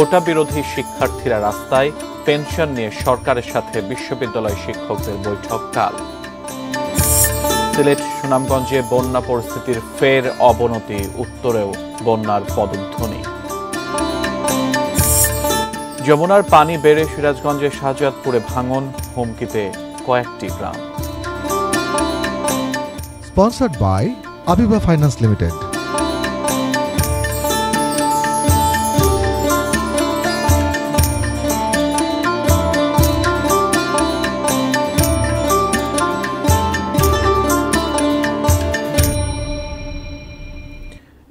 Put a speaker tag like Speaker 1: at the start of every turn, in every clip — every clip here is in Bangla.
Speaker 1: কোটা বিরোধী শিক্ষার্থীরা রাস্তায় পেনশন নিয়ে সরকারের সাথে বিশ্ববিদ্যালয় শিক্ষকদের বৈঠক কাল সিলেট সুনামগঞ্জে বন্যা পরিস্থিতির ফের অবনতি উত্তরেও বন্যার পদধ্বনি যমুনার পানি বেড়ে সিরাজগঞ্জে শাহজাদপুরে ভাঙন হুমকিতে কয়েকটি গ্রাম
Speaker 2: sponsored by Aviva finance limited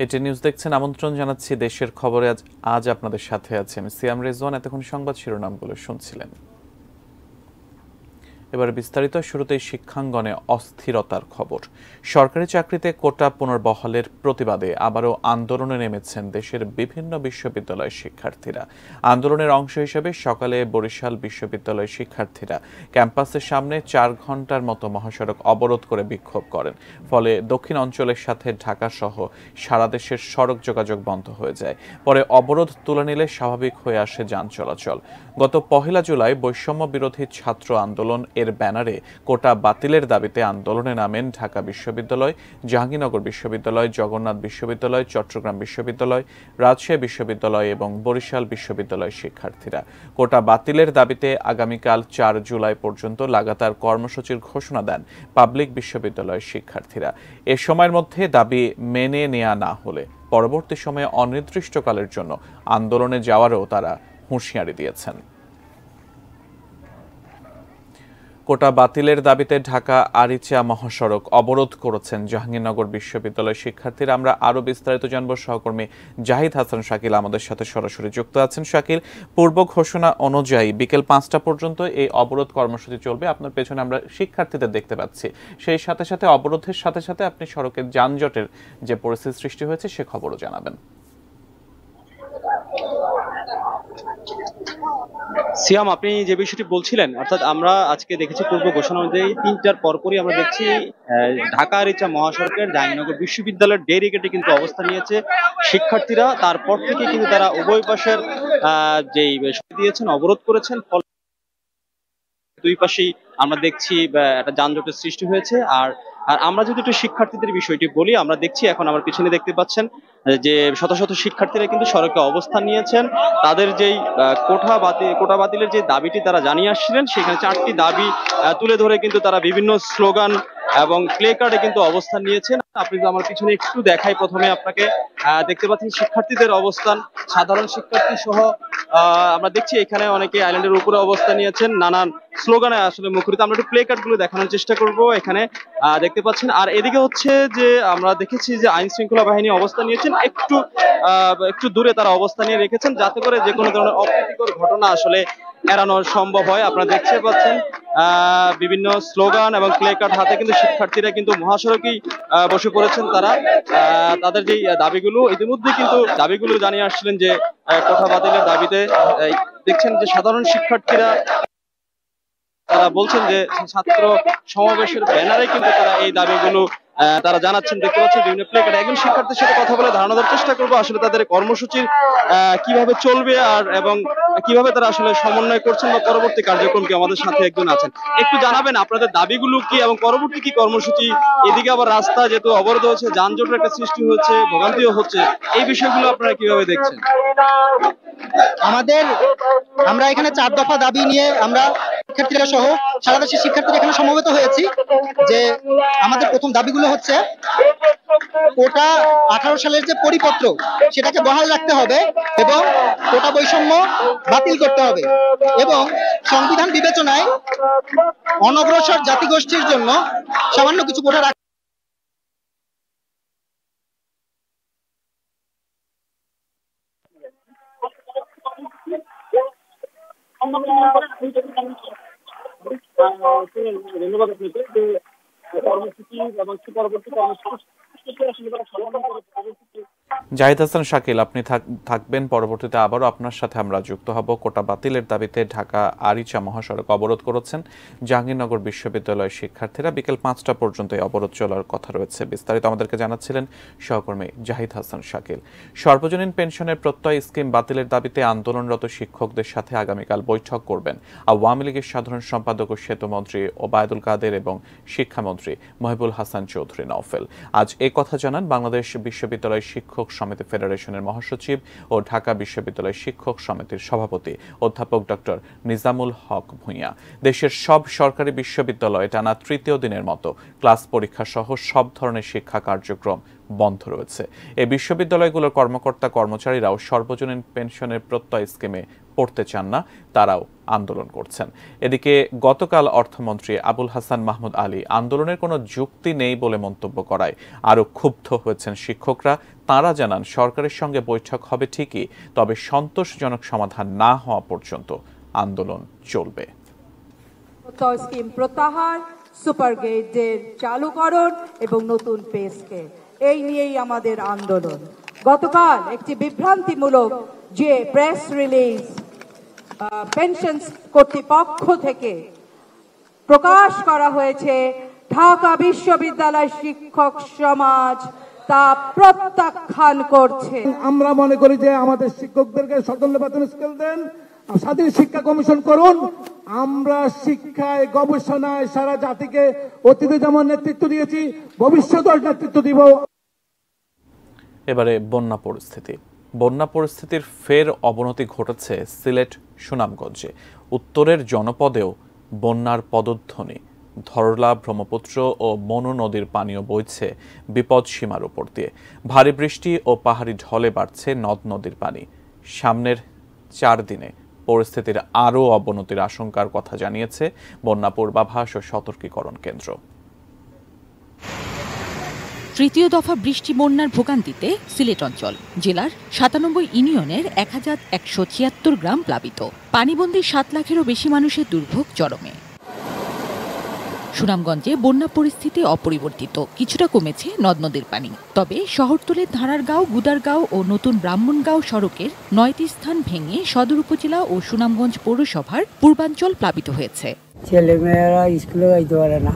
Speaker 1: BT news দেখছেন আমন্ত্রণ জানাচ্ছি দেশের খবরে আজ আজ আপনাদের সাথে আছি আমি সিয়াম রেজওয়ান এতক্ষণ সংবাদ শিরোনামগুলো শুনছিলেন এবার বিস্তারিত শুরুতেই শিক্ষাঙ্গনে অস্থিরতার খবর সরকারি চাকরিতে কোটা পুনর্বহালের প্রতিবাদে আবারও আন্দোলনে নেমেছেন দেশের বিভিন্ন বিশ্ববিদ্যালয়ের শিক্ষার্থীরা আন্দোলনের অংশ হিসেবে সকালে বরিশাল বিশ্ববিদ্যালয়ের শিক্ষার্থীরা ক্যাম্পাসের সামনে চার ঘন্টার মতো মহাসড়ক অবরোধ করে বিক্ষোভ করেন ফলে দক্ষিণ অঞ্চলের সাথে ঢাকা সহ সারা দেশের সড়ক যোগাযোগ বন্ধ হয়ে যায় পরে অবরোধ তুলে নিলে স্বাভাবিক হয়ে আসে যান চলাচল গত পহেলা জুলাই বৈষম্য বিরোধী ছাত্র আন্দোলন এর ব্যানারে কোটা বাতিলের দাবিতে আন্দোলনে নামেন ঢাকা বিশ্ববিদ্যালয় জাহাঙ্গীরনগর বিশ্ববিদ্যালয় জগন্নাথ বিশ্ববিদ্যালয় চট্টগ্রাম বিশ্ববিদ্যালয় রাজশাহী বিশ্ববিদ্যালয় এবং বরিশাল বিশ্ববিদ্যালয় শিক্ষার্থীরা কোটা বাতিলের দাবিতে আগামীকাল চার জুলাই পর্যন্ত লাগাতার কর্মসূচির ঘোষণা দেন পাবলিক বিশ্ববিদ্যালয়ের শিক্ষার্থীরা এ সময়ের মধ্যে দাবি মেনে নেয়া না হলে পরবর্তী সময়ে অনির্দিষ্টকালের জন্য আন্দোলনে যাওয়ারও তারা হুঁশিয়ারি দিয়েছেন কোটা বাতিলের দাবিতে ঢাকা আরিচা মহাসড়ক অবরোধ করেছেন জাহাঙ্গীরনগর বিশ্ববিদ্যালয়ের শিক্ষার্থীরা আমরা আরও বিস্তারিত জানব সহকর্মী জাহিদ হাসান শাকিল আমাদের সাথে সরাসরি যুক্ত আছেন শাকিল পূর্ব ঘোষণা অনুযায়ী বিকেল পাঁচটা পর্যন্ত এই অবরোধ কর্মসূচি চলবে আপনার পেছনে আমরা শিক্ষার্থীদের দেখতে পাচ্ছি সেই সাথে সাথে অবরোধের সাথে সাথে আপনি সড়কের যানজটের যে পরিস্থিতি সৃষ্টি হয়েছে সে খবরও জানাবেন সিয়াম আপনি যে বিষয়টি
Speaker 3: বলছিলেন অর্থাৎ আমরা আজকে দেখেছি পূর্ব ঘোষণা অনুযায়ী তিনটার পরপরই আমরা দেখছি ঢাকা রিচা মহাসড়কের জাহিনগর বিশ্ববিদ্যালয়ের ডেরি গেটে কিন্তু অবস্থান নিয়েছে শিক্ষার্থীরা তারপর থেকে কিন্তু তারা উভয় পাশের যেই দিয়েছেন অবরোধ করেছেন দুই পাশেই আমরা দেখছি একটা যানজটের সৃষ্টি হয়েছে আর আর আমরা যদি একটু শিক্ষার্থীদের বিষয়টি বলি আমরা দেখছি এখন আমার পিছনে দেখতে পাচ্ছেন যে শত শত শিক্ষার্থীরা কিন্তু সড়কে অবস্থান নিয়েছেন তাদের যেই কোঠা বাতিল কোটা বাতিলের যে দাবিটি তারা জানিয়ে আসছিলেন সেখানে চারটি দাবি তুলে ধরে কিন্তু তারা বিভিন্ন স্লোগান এবং প্লে কার্ডে কিন্তু অবস্থান নিয়েছেন আপনি আমার পিছনে একটু দেখাই প্রথমে আপনাকে দেখতে পাচ্ছেন শিক্ষার্থীদের অবস্থান সাধারণ শিক্ষার্থী সহ আমরা দেখছি এখানে অনেকে আইল্যান্ডের উপরে অবস্থান নিয়েছেন নানান স্লোগানে আসলে মুখরিত আমরা একটু প্লে কার্ডগুলো দেখানোর চেষ্টা করব এখানে দেখতে পাচ্ছেন আর এদিকে হচ্ছে যে আমরা দেখেছি যে আইন শৃঙ্খলা বাহিনী অবস্থান নিয়েছেন একটু একটু দূরে তারা অবস্থান নিয়ে রেখেছেন যাতে করে যে কোনো ধরনের অপ্রীতিকর ঘটনা আসলে এড়ানো সম্ভব হয় আপনারা দেখতে পাচ্ছেন বিভিন্ন স্লোগান এবং ক্লে কার্ড হাতে কিন্তু শিক্ষার্থীরা কিন্তু মহাসড়কেই বসে পড়েছেন তারা তাদের যে দাবিগুলো ইতিমধ্যে কিন্তু দাবিগুলো জানিয়ে আসছিলেন যে কথা বাতিলের দাবিতে দেখছেন যে সাধারণ শিক্ষার্থীরা তারা বলছেন যে ছাত্র সমাবেশের ব্যানারে কিন্তু তারা এই দাবিগুলো তারা জানাচ্ছেন দেখতে পাচ্ছেন বিভিন্ন প্লে কার্ড একজন শিক্ষার্থীর সাথে কথা বলে ধারণা দেওয়ার চেষ্টা করবো আসলে তাদের কর্মসূচির কিভাবে চলবে আর এবং কিভাবে তারা আসলে সমন্বয় করছেন বা পরবর্তী কার্যক্রম কি আমাদের সাথে একজন আছেন একটু জানাবেন আপনাদের দাবিগুলো কি এবং পরবর্তী কি কর্মসূচি এদিকে আবার রাস্তা যেহেতু অবরোধ হয়েছে যানজটের একটা সৃষ্টি হচ্ছে ভোগান্তিও হচ্ছে এই বিষয়গুলো আপনারা কিভাবে দেখছেন
Speaker 2: আমাদের আমরা এখানে চার দফা দাবি নিয়ে আমরা শিক্ষার্থীরা সহ সারা দেশের শিক্ষার্থীরা এখানে সমবেত হয়েছি যে আমাদের প্রথম দাবিগুলো হচ্ছে কোটা আঠারো সালের যে পরিপত্র সেটাকে বহাল রাখতে হবে এবং কোটা বৈষম্য বাতিল করতে হবে এবং সংবিধান বিবেচনায় অনগ্রসর জাতিগোষ্ঠীর জন্য সামান্য কিছু কোটা রাখতে
Speaker 4: করতে পারি
Speaker 3: তিনি ধন্যবাদ আপনাকে যে কর্মসূচি এবং
Speaker 2: পরবর্তী কর্মসূচি আসলে তারা সমাধান করে পরবর্তীতে
Speaker 1: জাহিদ হাসান শাকিল আপনি থাকবেন পরবর্তীতে আবারও আপনার সাথে আমরা যুক্ত হব কোটা বাতিলের দাবিতে ঢাকা আরিচা মহাসড়ক অবরোধ করেছেন জাহাঙ্গীরনগর বিশ্ববিদ্যালয়ের শিক্ষার্থীরা বিকেল পাঁচটা পর্যন্ত এই অবরোধ চলার কথা রয়েছে বিস্তারিত আমাদেরকে জানাচ্ছিলেন সহকর্মী জাহিদ হাসান শাকিল সর্বজনীন পেনশনের প্রত্যয় স্কিম বাতিলের দাবিতে আন্দোলনরত শিক্ষকদের সাথে আগামীকাল বৈঠক করবেন আওয়ামী লীগের সাধারণ সম্পাদক ও সেতুমন্ত্রী ওবায়দুল কাদের এবং শিক্ষামন্ত্রী মহিবুল হাসান চৌধুরী নওফেল আজ এ কথা জানান বাংলাদেশ বিশ্ববিদ্যালয়ের শিক্ষক শিক্ষক সমিতি ফেডারেশনের মহাসচিব ও ঢাকা বিশ্ববিদ্যালয় শিক্ষক সমিতির সভাপতি অধ্যাপক ডক্টর নিজামুল হক ভূঁইয়া দেশের সব সরকারি বিশ্ববিদ্যালয়ে টানা তৃতীয় দিনের মতো ক্লাস পরীক্ষা সহ সব ধরনের শিক্ষা কার্যক্রম বন্ধ রয়েছে এই বিশ্ববিদ্যালয়গুলোর কর্মকর্তা কর্মচারীরাও সর্বজনীন পেনশনের প্রত্যয় স্কিমে পড়তে চান না তারাও আন্দোলন করছেন এদিকে গতকাল অর্থমন্ত্রী আবুল হাসান মাহমুদ আলী আন্দোলনের কোনো যুক্তি নেই বলে মন্তব্য করায় আরও ক্ষুব্ধ হয়েছেন শিক্ষকরা তারা জানান সরকারের সঙ্গে বৈঠক হবে ঠিকই তবে সন্তোষজনক সমাধান না হওয়া পর্যন্ত আন্দোলন চলবে
Speaker 5: প্রত্যাহার সুপার গেটের চালুকরণ এবং নতুন পে স্কেল এই নিয়েই আমাদের আন্দোলন গতকাল একটি বিভ্রান্তিমূলক যে প্রেস রিলিজ পেনশন কর্তৃপক্ষ
Speaker 6: থেকে প্রকাশ করা হয়েছে ঢাকা বিশ্ববিদ্যালয় শিক্ষক
Speaker 2: সমাজ তা প্রত্যাখ্যান করছে আমরা মনে করি যে আমাদের শিক্ষকদেরকে সকল বেতন স্কেল দেন স্বাধীন শিক্ষা কমিশন করুন আমরা শিক্ষায় গবেষণায় সারা জাতিকে অতীতে যেমন নেতৃত্ব দিয়েছি ভবিষ্যতের নেতৃত্ব দিব
Speaker 1: এবারে বন্যা পরিস্থিতি বন্যা পরিস্থিতির ফের অবনতি ঘটেছে সিলেট সুনামগঞ্জে উত্তরের জনপদেও বন্যার পদধ্বনি ধরলা ব্রহ্মপুত্র ও মনো নদীর পানীয় বইছে বিপদ সীমার উপর দিয়ে ভারী বৃষ্টি ও পাহাড়ি ঢলে বাড়ছে নদ নদীর পানি সামনের চার দিনে পরিস্থিতির আরও অবনতির আশঙ্কার কথা জানিয়েছে বন্যা পূর্বাভাস ও সতর্কীকরণ কেন্দ্র
Speaker 5: তৃতীয় দফা বৃষ্টি বন্যার ভোগান্তিতে সিলেট অঞ্চল জেলার সাতানব্বই ইউনিয়নের এক হাজার একশো ছিয়াত্তর গ্রাম প্লাবিত পানিবন্দী সাত লাখেরও বেশি মানুষের দুর্ভোগ চরমে সুনামগঞ্জে বন্যা পরিস্থিতি অপরিবর্তিত কিছুটা কমেছে নদ নদীর পানি তবে শহরতলের ধারারগাঁও গুদারগাঁও ও নতুন ব্রাহ্মণগাঁও সড়কের নয়টি স্থান ভেঙে সদর উপজেলা ও সুনামগঞ্জ পৌরসভার পূর্বাঞ্চল প্লাবিত হয়েছে
Speaker 6: ছেলেমেয়েরা স্কুলে যাইতে পারে না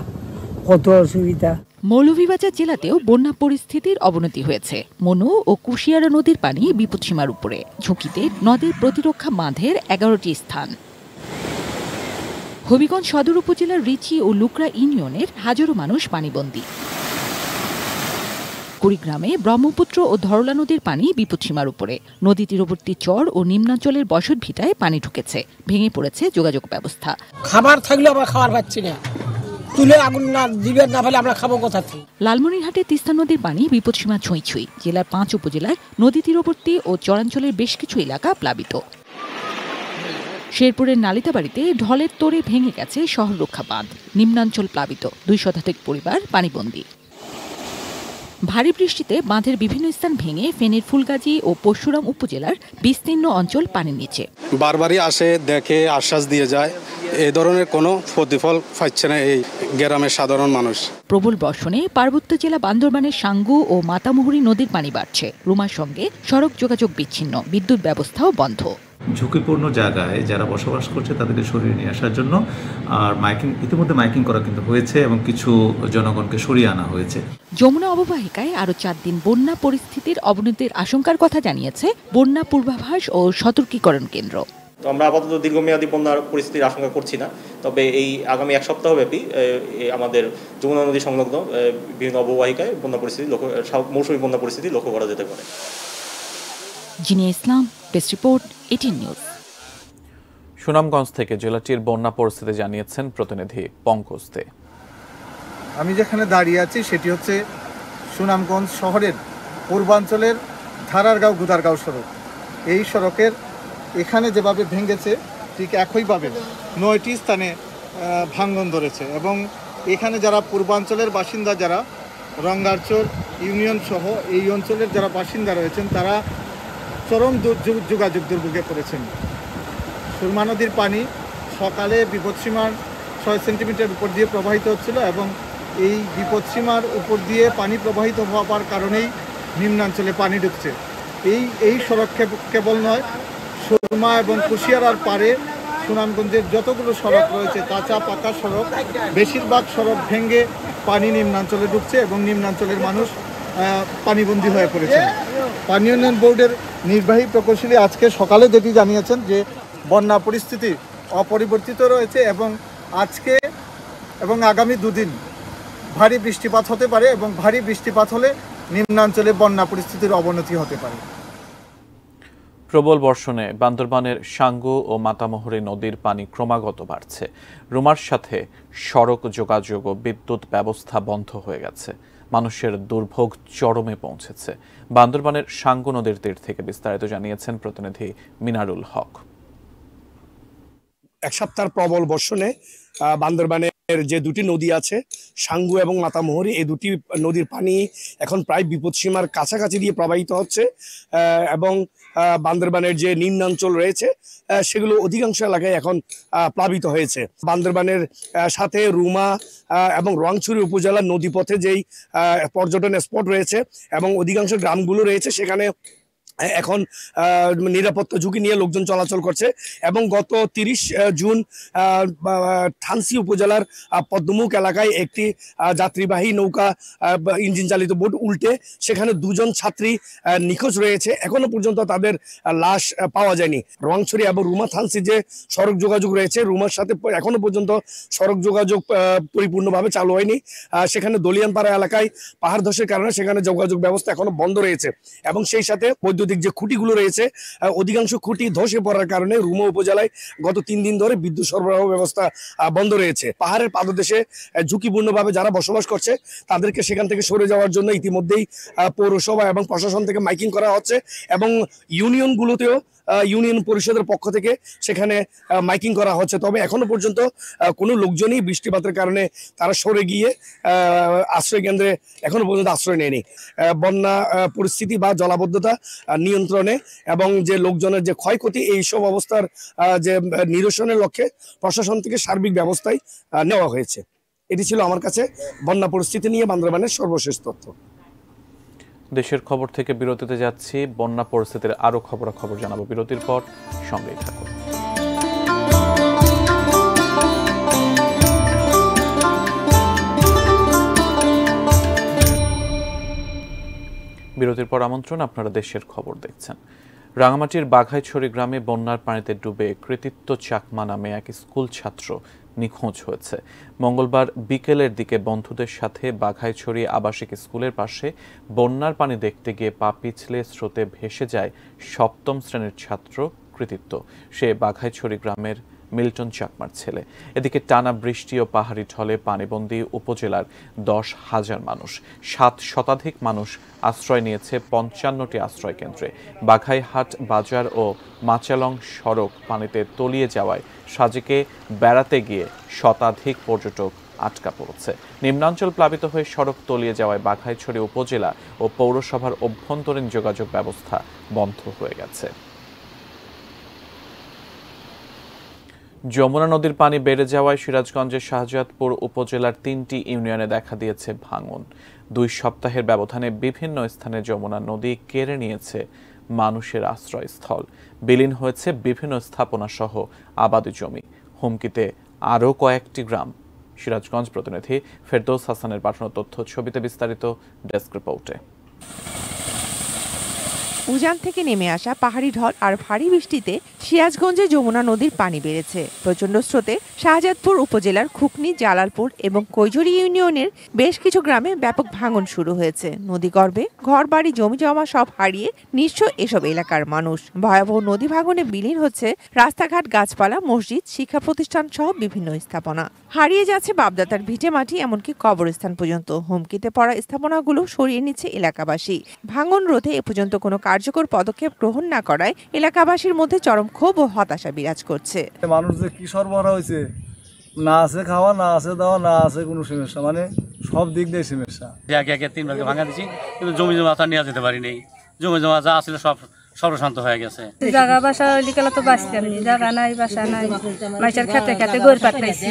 Speaker 6: কত অসুবিধা
Speaker 5: মৌলভীবাজার জেলাতেও বন্যা পরিস্থিতির অবনতি হয়েছে মনু ও কুশিয়ারা নদীর পানি বিপদসীমার উপরে ঝুঁকিতে নদীর প্রতিরক্ষা বাঁধের এগারোটি স্থান হবিগঞ্জ সদর উপজেলার রিচি ও লুকরা ইউনিয়নের হাজারো মানুষ পানিবন্দী কুড়িগ্রামে ব্রহ্মপুত্র ও ধরলা নদীর পানি বিপদসীমার উপরে নদী তীরবর্তী চর ও নিম্নাঞ্চলের বসত ভিটায় পানি ঢুকেছে ভেঙে পড়েছে যোগাযোগ ব্যবস্থা
Speaker 2: খাবার থাকলে আবার খাবার পাচ্ছি না তুলে আগুন না দিবেন না ফেলে আমরা খাবো কোথা থেকে
Speaker 5: লালমনিরহাটে তিস্তা নদীর পানি বিপদসীমা ছুঁই ছুঁই জেলার পাঁচ উপজেলার নদী তীরবর্তী ও চরাঞ্চলের বেশ কিছু এলাকা প্লাবিত শেরপুরের নালিতাবাড়িতে ঢলের তোরে ভেঙে গেছে শহর রক্ষা বাঁধ নিম্নাঞ্চল প্লাবিত দুই শতাধিক পরিবার পানিবন্দী ভারী বৃষ্টিতে বাঁধের বিভিন্ন স্থান ভেঙে ফেনীর ফুলগাজী ও পরশুরাম উপজেলার বিস্তীর্ণ অঞ্চল পানি নিচ্ছে
Speaker 2: বারবারই আসে দেখে আশ্বাস দিয়ে যায় এই ধরনের কোনো প্রতিফল পাচ্ছে না এই গ্রামের সাধারণ মানুষ
Speaker 5: প্রবল বর্ষণে পার্বত্য জেলা বান্দরবানের সাঙ্গু ও মাতামুহুরী নদীর পানি বাড়ছে রুমার সঙ্গে সড়ক যোগাযোগ বিচ্ছিন্ন বিদ্যুৎ ব্যবস্থাও বন্ধ
Speaker 1: ঝুঁকিপূর্ণ জায়গায় যারা বসবাস করছে তাদেরকে সরিয়ে নিয়ে আসার জন্য আর মাইকিং ইতিমধ্যে মাইকিং করা কিন্তু হয়েছে এবং কিছু জনগণকে সরিয়ে আনা হয়েছে
Speaker 5: যমুনা অববাহিকায় আরও চার দিন বন্যা পরিস্থিতির অবনতির আশঙ্কার কথা জানিয়েছে বন্যা পূর্বাভাস ও সতর্কীকরণ কেন্দ্র
Speaker 3: তো আমরা আপাতত দীর্ঘমেয়াদী বন্যার পরিস্থিতির আশঙ্কা করছি না তবে এই আগামী এক সপ্তাহব্যাপী আমাদের যমুনা নদী সংলগ্ন বিভিন্ন অববাহিকায় বন্যা পরিস্থিতি লক্ষ্য মৌসুমী বন্যা পরিস্থিতি লক্ষ্য করা যেতে পারে
Speaker 5: Zinia Islam
Speaker 2: best report 18 news
Speaker 1: Sunamganj থেকে জেলাটির বন্যা পরিস্থিতি জানিয়েছেন প্রতিনিধি পঙ্কজ দে
Speaker 2: আমি যেখানে দাঁড়িয়ে আছি সেটি হচ্ছে সুনামগঞ্জ শহরের পূর্বাঞ্চলের ধারারগাঁও গুদারগাঁও সড়ক এই সড়কের এখানে যেভাবে ভেঙেছে ঠিক একইভাবে নয়টি স্থানে ভাঙ্গন ধরেছে এবং এখানে যারা পূর্বাঞ্চলের বাসিন্দা যারা রঙ্গারচর ইউনিয়ন সহ এই অঞ্চলের যারা বাসিন্দা রয়েছেন তারা চরম যোগাযোগ দুর্ভোগে পড়েছেন সুরমা নদীর পানি সকালে বিপদসীমার ছয় সেন্টিমিটার উপর দিয়ে প্রবাহিত হচ্ছিল এবং এই বিপদসীমার উপর দিয়ে পানি প্রবাহিত হওয়ার কারণেই নিম্নাঞ্চলে পানি ঢুকছে এই এই সড়ক কেবল নয় সুরমা এবং কুশিয়ারার পারে সুনামগঞ্জের যতগুলো সড়ক রয়েছে কাঁচা পাকা সড়ক বেশিরভাগ সড়ক ভেঙে পানি নিম্নাঞ্চলে ঢুকছে এবং নিম্নাঞ্চলের মানুষ পানিবন্দী হয়ে পড়েছে পানি উন্নয়ন বোর্ডের নির্বাহী প্রকৌশলী আজকে সকালে যেটি জানিয়েছেন যে বন্যা পরিস্থিতি অপরিবর্তিত রয়েছে এবং আজকে এবং আগামী দুদিন ভারী বৃষ্টিপাত হতে পারে এবং ভারী বৃষ্টিপাত হলে নিম্নাঞ্চলে বন্যা পরিস্থিতির অবনতি হতে পারে
Speaker 1: প্রবল বর্ষণে বান্দরবানের সাঙ্গু ও মাতামহরে নদীর পানি ক্রমাগত বাড়ছে রুমার সাথে সড়ক যোগাযোগ ও বিদ্যুৎ ব্যবস্থা বন্ধ হয়ে গেছে মানুষের দুর্ভোগ চরমে পৌঁছেছে বান্দরবানের সাঙ্গু নদীর তীর থেকে বিস্তারিত জানিয়েছেন প্রতিনিধি মিনারুল হক
Speaker 7: এক সপ্তাহ প্রবল বর্ষণে বান্দরবানে এর যে দুটি নদী আছে সাঙ্গু এবং মাতামোহরি এই দুটি নদীর পানি এখন প্রায় বিপদসীমার কাছাকাছি দিয়ে প্রবাহিত হচ্ছে এবং বান্দরবানের যে নিম্নাঞ্চল রয়েছে সেগুলো অধিকাংশ এলাকায় এখন প্লাবিত হয়েছে বান্দরবানের সাথে রুমা এবং রংছুরি উপজেলার নদীপথে যেই পর্যটন স্পট রয়েছে এবং অধিকাংশ গ্রামগুলো রয়েছে সেখানে এখন নিরাপত্তা ঝুঁকি নিয়ে লোকজন চলাচল করছে এবং গত তিরিশ জুন থানসি উপজেলার পদ্মমুখ এলাকায় একটি যাত্রীবাহী নৌকা ইঞ্জিন চালিত বোট উল্টে সেখানে দুজন ছাত্রী নিখোঁজ রয়েছে এখনো পর্যন্ত তাদের লাশ পাওয়া যায়নি রোয়াংছড়ি এবং রুমা থানসি যে সড়ক যোগাযোগ রয়েছে রুমার সাথে এখনো পর্যন্ত সড়ক যোগাযোগ পরিপূর্ণভাবে চালু হয়নি সেখানে দলিয়ানপাড়া এলাকায় পাহাড় ধসের কারণে সেখানে যোগাযোগ ব্যবস্থা এখনো বন্ধ রয়েছে এবং সেই সাথে বৈদ্যুতিক বৈদ্যুতিক যে খুঁটিগুলো রয়েছে অধিকাংশ খুঁটি ধসে পড়ার কারণে রুমো উপজেলায় গত তিন দিন ধরে বিদ্যুৎ সরবরাহ ব্যবস্থা বন্ধ রয়েছে পাহাড়ের পাদদেশে ঝুঁকিপূর্ণভাবে যারা বসবাস করছে তাদেরকে সেখান থেকে সরে যাওয়ার জন্য ইতিমধ্যেই পৌরসভা এবং প্রশাসন থেকে মাইকিং করা হচ্ছে এবং ইউনিয়নগুলোতেও ইউনিয়ন পরিষদের পক্ষ থেকে সেখানে মাইকিং করা হচ্ছে তবে এখনো পর্যন্ত কোনো লোকজনই বৃষ্টিপাতের কারণে তারা সরে গিয়ে আশ্রয় কেন্দ্রে এখনো পর্যন্ত আশ্রয় নেয়নি বন্যা পরিস্থিতি বা জলাবদ্ধতা নিয়ন্ত্রণে এবং যে লোকজনের যে ক্ষয়ক্ষতি এইসব অবস্থার যে নিরসনের লক্ষ্যে প্রশাসন থেকে সার্বিক ব্যবস্থায় নেওয়া হয়েছে এটি ছিল আমার কাছে বন্যা পরিস্থিতি নিয়ে বান্দরবানের সর্বশেষ তথ্য
Speaker 1: দেশের খবর থেকে বিরতিতে যাচ্ছি বন্যা পরিস্থিতির আরও খবরাখবর জানাবো বিরতির পর সঙ্গেই থাকুন বিরতির পর আমন্ত্রণ আপনারা দেশের খবর দেখছেন রাঙামাটির বাঘাইছড়ি গ্রামে বন্যার পানিতে ডুবে কৃতিত্ব চাকমা নামে এক স্কুল ছাত্র নিখোঁজ হয়েছে মঙ্গলবার বিকেলের দিকে বন্ধুদের সাথে বাঘাইছড়ি আবাসিক স্কুলের পাশে বন্যার পানি দেখতে গিয়ে পা পিছলে স্রোতে ভেসে যায় সপ্তম শ্রেণীর ছাত্র কৃতিত্ব সে বাঘাইছড়ি গ্রামের মিল্টন চাকমার ছেলে এদিকে টানা বৃষ্টি ও পাহাড়ি ঢলে পানিবন্দী উপজেলার দশ হাজার মানুষ সাত শতাধিক মানুষ আশ্রয় নিয়েছে পঞ্চান্নটি আশ্রয় কেন্দ্রে বাঘাইহাট বাজার ও মাচালং সড়ক পানিতে তলিয়ে যাওয়ায় সাজিকে বেড়াতে গিয়ে শতাধিক পর্যটক আটকা পড়েছে নিম্নাঞ্চল প্লাবিত হয়ে সড়ক তলিয়ে যাওয়ায় বাঘাইছড়ি উপজেলা ও পৌরসভার অভ্যন্তরীণ যোগাযোগ ব্যবস্থা বন্ধ হয়ে গেছে যমুনা নদীর পানি বেড়ে যাওয়ায় সিরাজগঞ্জের শাহজাদপুর উপজেলার তিনটি ইউনিয়নে দেখা দিয়েছে ভাঙন দুই সপ্তাহের ব্যবধানে বিভিন্ন স্থানে যমুনা নদী কেড়ে নিয়েছে মানুষের আশ্রয়স্থল বিলীন হয়েছে বিভিন্ন স্থাপনা সহ আবাদি জমি হুমকিতে আরও কয়েকটি গ্রাম সিরাজগঞ্জ প্রতিনিধি ফেরদৌস হাসানের পাঠানো তথ্য ছবিতে বিস্তারিত ডেস্ক রিপোর্টে
Speaker 6: উজান থেকে নেমে আসা পাহাড়ি ঢল আর ভারী বৃষ্টিতে সিরাজগঞ্জে যমুনা নদীর পানি বেড়েছে প্রচণ্ড স্রোতে শাহজাদপুর উপজেলার খুকনি জালালপুর এবং কৈজরি ইউনিয়নের বেশ কিছু গ্রামে ব্যাপক ভাঙন শুরু হয়েছে নদীগর্ভে ঘর বাড়ি জমি জমা সব হারিয়ে নিঃস্ব এসব এলাকার মানুষ ভয়াবহ নদী ভাঙনে বিলীন হচ্ছে রাস্তাঘাট গাছপালা মসজিদ শিক্ষা প্রতিষ্ঠান সহ বিভিন্ন স্থাপনা হারিয়ে যাচ্ছে বাপদাতার ভিটে মাটি এমনকি কবরস্থান পর্যন্ত হুমকিতে পড়া স্থাপনাগুলো সরিয়ে নিচ্ছে এলাকাবাসী ভাঙন রোধে এ পর্যন্ত কোনো কার্যকর পদক্ষেপ গ্রহণ না করায় এলাকাবাসীর মধ্যে চরম ক্ষোভ ও হতাশা বিরাজ করছে
Speaker 2: মানুষ যে কি সরবরাহ হয়েছে না আছে খাওয়া না আছে দাওয়া না আছে কোনো সমস্যা মানে সব দিক দিয়ে সমস্যা
Speaker 3: একে একে তিন ভাগে ভাঙা দিচ্ছি কিন্তু জমি জমা তা নেওয়া যেতে পারি নেই জমি জমা যা আসলে সব সর্বশান্ত হয়ে গেছে
Speaker 6: জায়গা বাসা তো জায়গা নাই বাসা নাই মাইসার খেতে খেতে গোর পাঠাইছি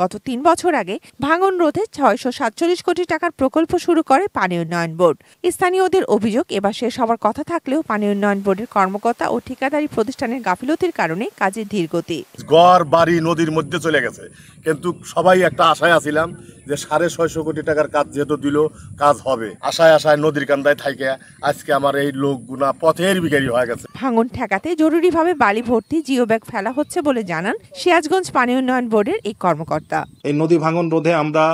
Speaker 6: গত তিন বছর আগে ভাঙন রোধে ছয়শ সাতচল্লিশ কোটি টাকার প্রকল্প শুরু করে পানি উন্নয়ন বোর্ড স্থানীয়দের অভিযোগ এবার শেষ হওয়ার কথা থাকলেও পানি উন্নয়ন বোর্ডের কর্মকর্তা ও ঠিকাদারি প্রতিষ্ঠানের গাফিলতির কারণে কাজের ধীর গতি
Speaker 7: গড় বাড়ি নদীর মধ্যে চলে গেছে কিন্তু সবাই একটা আশায় আছিলাম যে সাড়ে ছয়শো কোটি টাকার কাজ যেহেতু দিল কাজ হবে আশায় আশায় নদীর কান্দায় থাইকে আজকে আমার এই লোকগুনা পথের বিকে দেরি হয়ে গেছে ভাঙন
Speaker 6: ঠেকাতে জরুরিভাবে বালি ভর্তি জিও ব্যাগ ফেলা হচ্ছে বলে জানান সিরাজগঞ্জ পানি উন্নয়ন বোর্ডের এই
Speaker 2: কর্মকর্তা এই নদী ভাঙন রোধে আমরা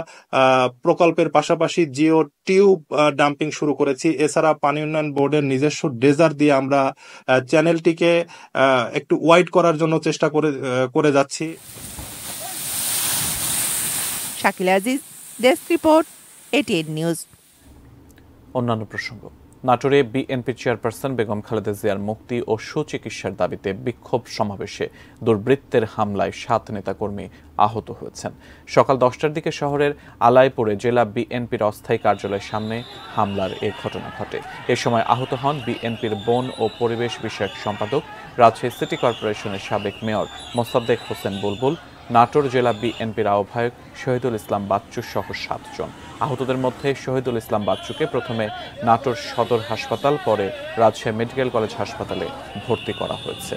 Speaker 2: প্রকল্পের পাশাপাশি জিও টিউব ডাম্পিং শুরু করেছি এছাড়া পানি উন্নয়ন বোর্ডের নিজস্ব ডেজার দিয়ে আমরা চ্যানেলটিকে একটু ওয়াইড করার জন্য চেষ্টা করে করে যাচ্ছি
Speaker 6: Shakil Aziz desk report ATN news
Speaker 1: অন্যান্য প্রসঙ্গ নাটোরে বিএনপি চেয়ারপারসন বেগম খালেদা জিয়ার মুক্তি ও সুচিকিৎসার দাবিতে বিক্ষোভ সমাবেশে দুর্বৃত্তের হামলায় সাত নেতাকর্মী আহত হয়েছেন সকাল দশটার দিকে শহরের আলাইপুরে জেলা বিএনপির অস্থায়ী কার্যালয়ের সামনে হামলার এ ঘটনা ঘটে এ সময় আহত হন বিএনপির বন ও পরিবেশ বিষয়ক সম্পাদক রাজশাহী সিটি কর্পোরেশনের সাবেক মেয়র মোসাদ্দেক হোসেন বুলবুল নাটোর জেলা বিএনপির আহ্বায়ক শহীদুল ইসলাম বাচ্চু সহ সাতজন আহতদের মধ্যে শহীদুল ইসলাম বাচ্চুকে প্রথমে নাটোর সদর হাসপাতাল পরে রাজশাহী মেডিকেল কলেজ হাসপাতালে ভর্তি করা হয়েছে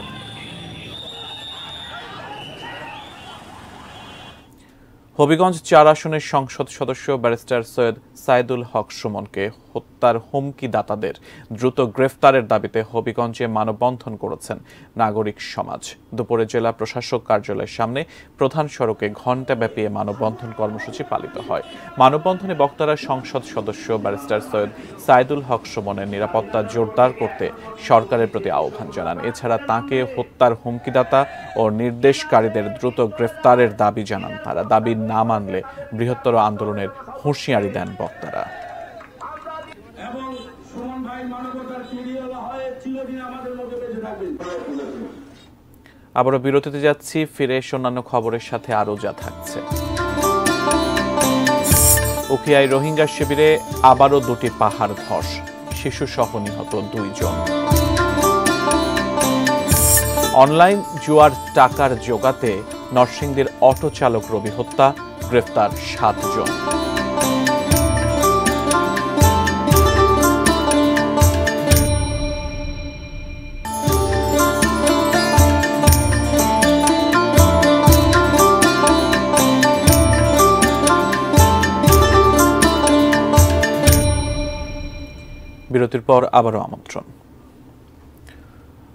Speaker 1: হবিগঞ্জ চার আসনের সংসদ সদস্য ব্যারিস্টার সৈয়দ সাইদুল হক সুমনকে হত্যার হুমকি দাতাদের দ্রুত গ্রেফতারের দাবিতে হবিগঞ্জে মানববন্ধন করেছেন নাগরিক সমাজ দুপুরে জেলা প্রশাসক কার্যালয়ের সামনে প্রধান সড়কে ঘণ্টা ব্যাপী মানববন্ধন কর্মসূচি পালিত হয় মানববন্ধনে বক্তারা সংসদ সদস্য ব্যারিস্টার সৈয়দ সাইদুল হক সুমনের নিরাপত্তা জোরদার করতে সরকারের প্রতি আহ্বান জানান এছাড়া তাকে হত্যার হুমকিদাতা ও নির্দেশকারীদের দ্রুত গ্রেফতারের দাবি জানান তারা দাবি না মানলে বৃহত্তর আন্দোলনের হুঁশিয়ারি দেন বক্তা বক্তারা আবারও বিরতিতে যাচ্ছি ফিরে এসে অন্যান্য খবরের সাথে আরও যা থাকছে উকিয়ায় রোহিঙ্গা শিবিরে আবারও দুটি পাহাড় ধস শিশু সহ নিহত দুইজন অনলাইন জুয়ার টাকার জোগাতে নরসিংদীর অটো চালক রবি হত্যা গ্রেফতার সাতজন বিরতির পর আবারও আমন্ত্রণ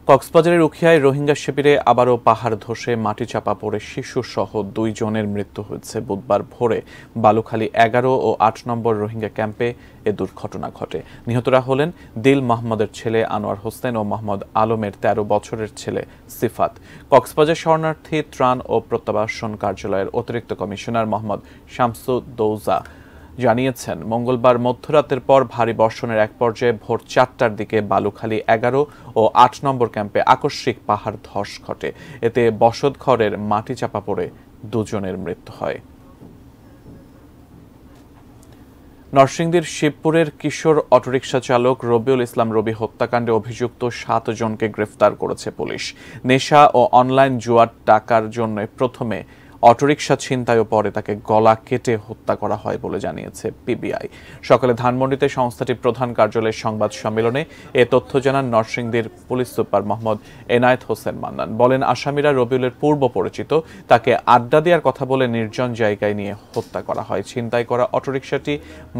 Speaker 1: কক্সবাজারের উখিয়ায় রোহিঙ্গা শিবিরে আবারও পাহাড় ধসে মাটি চাপা পড়ে শিশুসহ দুইজনের মৃত্যু হয়েছে বুধবার ভোরে বালুখালী এগারো ও আট নম্বর রোহিঙ্গা ক্যাম্পে এ দুর্ঘটনা ঘটে নিহতরা হলেন দিল মাহমদের ছেলে আনোয়ার হোসেন ও মোহাম্মদ আলমের ১৩ বছরের ছেলে সিফাত কক্সবাজার শরণার্থী ত্রাণ ও প্রত্যাবাসন কার্যালয়ের অতিরিক্ত কমিশনার মোহাম্মদ শামসু দৌজা জানিয়েছেন মঙ্গলবার মধ্যরাতের পর ভারী বর্ষণের এক পর্যায়ে ভোর চারটার দিকে বালুখালী এগারো ও আট নম্বর ক্যাম্পে আকস্মিক পাহাড় ধস ঘটে এতে বসতঘরের মাটি চাপা পড়ে দুজনের মৃত্যু হয় নরসিংদীর শিবপুরের কিশোর অটোরিকশা চালক রবিউল ইসলাম রবি হত্যাকাণ্ডে অভিযুক্ত সাতজনকে গ্রেফতার করেছে পুলিশ নেশা ও অনলাইন জুয়ার টাকার জন্য প্রথমে অটোরিকশা ছিনতাই ও পরে তাকে গলা কেটে হত্যা করা হয় বলে জানিয়েছে পিবিআই সকালে ধানমন্ডিতে সংস্থাটির প্রধান কার্যালয়ের সংবাদ সম্মেলনে এ তথ্য জানান নরসিংদীর পুলিশ সুপার মোহাম্মদ এনায়েত হোসেন মান্নান বলেন আসামিরা রবিউলের পূর্ব পরিচিত তাকে আড্ডা দেওয়ার কথা বলে নির্জন জায়গায় নিয়ে হত্যা করা হয় ছিনতাই করা অটোরিকশাটি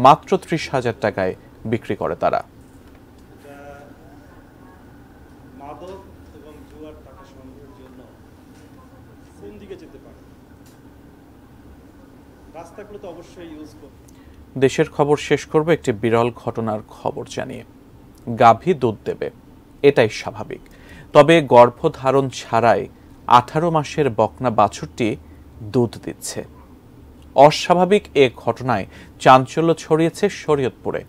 Speaker 1: মাত্র ত্রিশ হাজার টাকায় বিক্রি করে তারা দেশের খবর শেষ করবে একটি বিরল ঘটনার খবর জানিয়ে গাভী দুধ দেবে এটাই স্বাভাবিক তবে গর্ভধারণ ছাড়াই আঠারো মাসের বকনা বাছুরটি দুধ দিচ্ছে অস্বাভাবিক এ ঘটনায় চাঞ্চল্য ছড়িয়েছে শরীয়তপুরে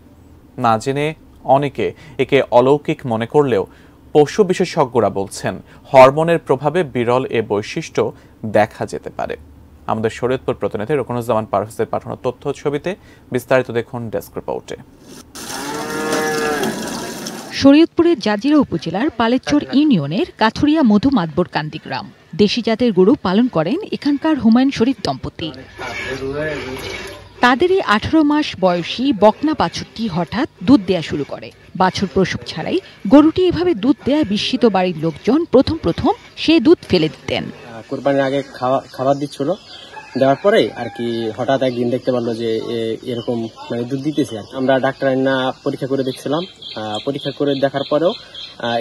Speaker 1: না জেনে অনেকে একে অলৌকিক মনে করলেও পশু বিশেষজ্ঞরা বলছেন হরমোনের প্রভাবে বিরল এ বৈশিষ্ট্য দেখা যেতে পারে আমাদের শরীয়তপুর প্রতিনিধি রকনুজ্জামান পারভেজের পাঠানো তথ্য ছবিতে বিস্তারিত দেখুন ডেস্ক রিপোর্টে
Speaker 5: শরীয়তপুরের জাজিরা উপজেলার পালেচর ইউনিয়নের কাথুরিয়া মধু মাতবর কান্দি গ্রাম দেশি জাতের গরু পালন করেন এখানকার হুমায়ুন শরীফ দম্পতি তাদের এই আঠারো মাস বয়সী বকনা বাছুরটি হঠাৎ দুধ দেয়া শুরু করে বাছুর প্রসব ছাড়াই গরুটি এভাবে দুধ দেয়া বিস্মিত বাড়ির লোকজন প্রথম প্রথম সে দুধ ফেলে দিতেন
Speaker 3: কোরবানির আগে খাওয়া খাবার দিচ্ছিল দেওয়ার পরে আর কি হঠাৎ একদিন দেখতে পারলো যে এরকম মানে দুধ দিতেছে আর আমরা ডাক্তার না পরীক্ষা করে দেখছিলাম পরীক্ষা করে দেখার পরেও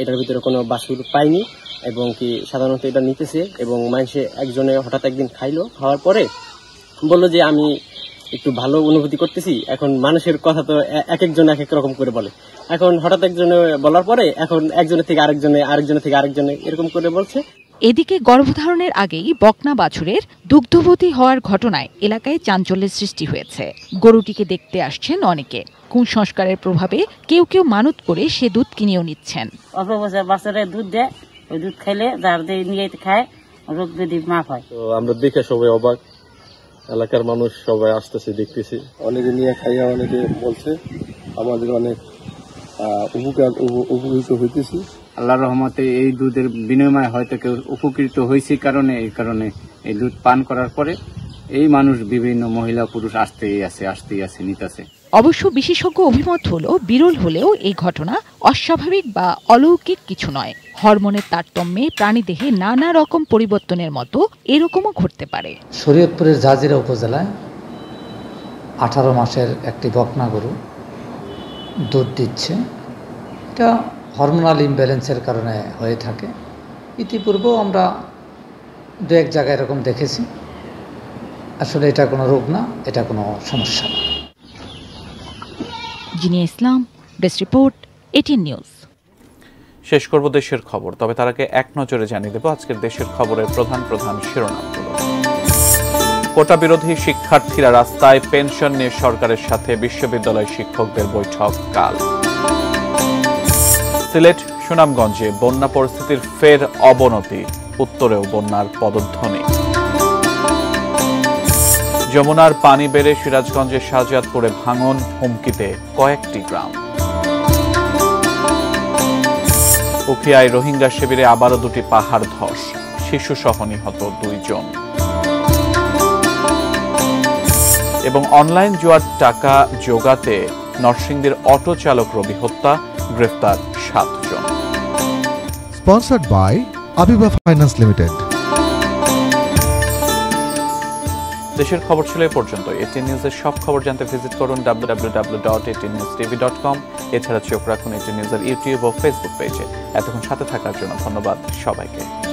Speaker 3: এটার ভিতরে কোনো বাসুর পাইনি এবং কি সাধারণত এটা নিতেছে এবং মানুষে একজনে হঠাৎ একদিন খাইলো খাওয়ার পরে বললো যে আমি একটু ভালো অনুভূতি করতেছি এখন মানুষের কথা তো এক একজন এক এক রকম করে বলে এখন হঠাৎ একজনে বলার পরে এখন একজনের থেকে আরেকজনে আরেকজনের থেকে আরেকজনে এরকম করে বলছে
Speaker 5: এদিকে গর্ভধারণের আগেই বকনা বাছুরের দুগ্ধবতী হওয়ার ঘটনায় এলাকায় চাঞ্চল্যের সৃষ্টি হয়েছে গরুটিকে দেখতে আসছেন অনেকে কুসংস্কারের প্রভাবে কেউ কেউ মানত করে সে দুধ কিনেও নিচ্ছেন
Speaker 3: বাচ্চারা দুধ দেয় ওই দুধ খাইলে যার নিয়ে খায় রোগ ব্যাধি মাফ তো
Speaker 1: আমরা দেখে সবাই অবাক এলাকার মানুষ সবাই আসতেছে দেখতেছি অনেকে নিয়ে খাইয়া অনেকে বলছে আমাদের অনেক উপকার উপকৃত হইতেছি আল্লাহ রহমতে এই দুধের বিনিময়ে হয়তো কেউ উপকৃত হয়েছে কারণে এই কারণে এই দুধ পান করার পরে এই মানুষ বিভিন্ন মহিলা পুরুষ আসতেই আছে আসতেই আছে নিতেছে
Speaker 5: অবশ্য বিশেষজ্ঞ অভিমত হলো বিরল হলেও এই ঘটনা অস্বাভাবিক বা অলৌকিক কিছু নয় হরমোনের তারতম্যে প্রাণীদেহে নানা রকম পরিবর্তনের মতো এরকমও ঘটতে পারে
Speaker 2: শরীয়তপুরের জাজিরা উপজেলায় আঠারো মাসের একটি বকনা গরু দুধ দিচ্ছে এটা হরমোনাল ইমব্যালেন্সের কারণে হয়ে থাকে ইতিপূর্বেও আমরা দু এক জায়গায় এরকম দেখেছি আসলে এটা কোনো রোগ না এটা কোনো সমস্যা না
Speaker 5: Islam best report ATN news
Speaker 1: শেষ করব দেশের খবর তবে তার আগে এক নজরে জানিয়ে দেব আজকের দেশের খবরের প্রধান প্রধান শিরোনামগুলো কোটা বিরোধী শিক্ষার্থীরা রাস্তায় পেনশন নিয়ে সরকারের সাথে বিশ্ববিদ্যালয় শিক্ষকদের বৈঠক কাল সিলেট সুনামগঞ্জে বন্যা পরিস্থিতির ফের অবনতি উত্তরেও বন্যার পদধ্বনি যমুনার পানি বেড়ে সিরাজগঞ্জের শাহজাদপুরে ভাঙন হুমকিতে কয়েকটি গ্রাম উখিয়ায় রোহিঙ্গা শিবিরে আবারও দুটি পাহাড় ধস শিশুসহ নিহত দুইজন এবং অনলাইন জোয়ার টাকা যোগাতে নরসিংদীর অটো চালক রবি হত্যা গ্রেফতার সাতজন
Speaker 2: sponsored by Aviva finance limited
Speaker 1: দেশের খবর ছিল এ পর্যন্ত এটি নিউজের সব খবর জানতে ভিজিট করুন www.atnewstv.com এছাড়া চোখ রাখুন এটি নিউজের ইউটিউব ও ফেসবুক পেজে এতক্ষণ সাথে থাকার জন্য ধন্যবাদ সবাইকে